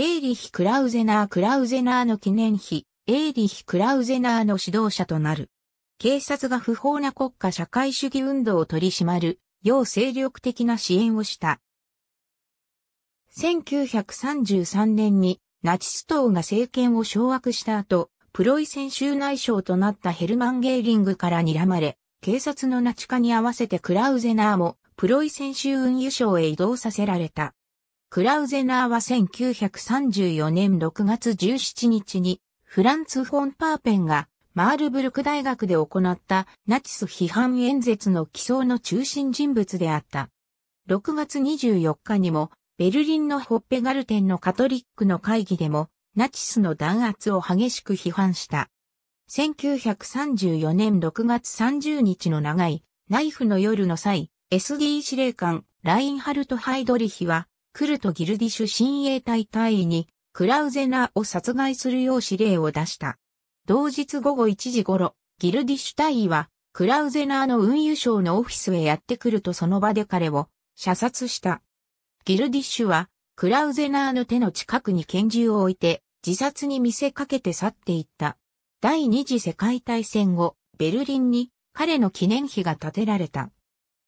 エーリヒ・クラウゼナー・クラウゼナーの記念碑、エーリヒ・クラウゼナーの指導者となる。警察が不法な国家社会主義運動を取り締まる、要精力的な支援をした。1933年にナチス党が政権を掌握した後、プロイセン州内省となったヘルマン・ゲーリングから睨まれ、警察のナチ化に合わせてクラウゼナーもプロイセン州運輸省へ移動させられた。クラウゼナーは1934年6月17日にフランツ・フォン・パーペンがマールブルク大学で行ったナチス批判演説の起草の中心人物であった。6月24日にもベルリンのホッペガルテンのカトリックの会議でもナチスの弾圧を激しく批判した。1934年6月30日の長いナイフの夜の際、SD 司令官ラインハルト・ハイドリヒはクルト・ギルディシュ親衛隊隊員に、クラウゼナーを殺害するよう指令を出した。同日午後1時頃、ギルディシュ隊員は、クラウゼナーの運輸省のオフィスへやってくるとその場で彼を射殺した。ギルディッシュは、クラウゼナーの手の近くに拳銃を置いて、自殺に見せかけて去っていった。第二次世界大戦後、ベルリンに彼の記念碑が建てられた。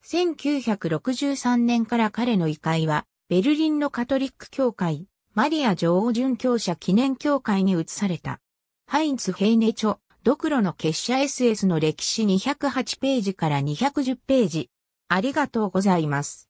1963年から彼の遺体はベルリンのカトリック教会、マリア女王殉教者記念協会に移された。ハインツ・ヘイネチョ、ドクロの結社 SS の歴史208ページから210ページ。ありがとうございます。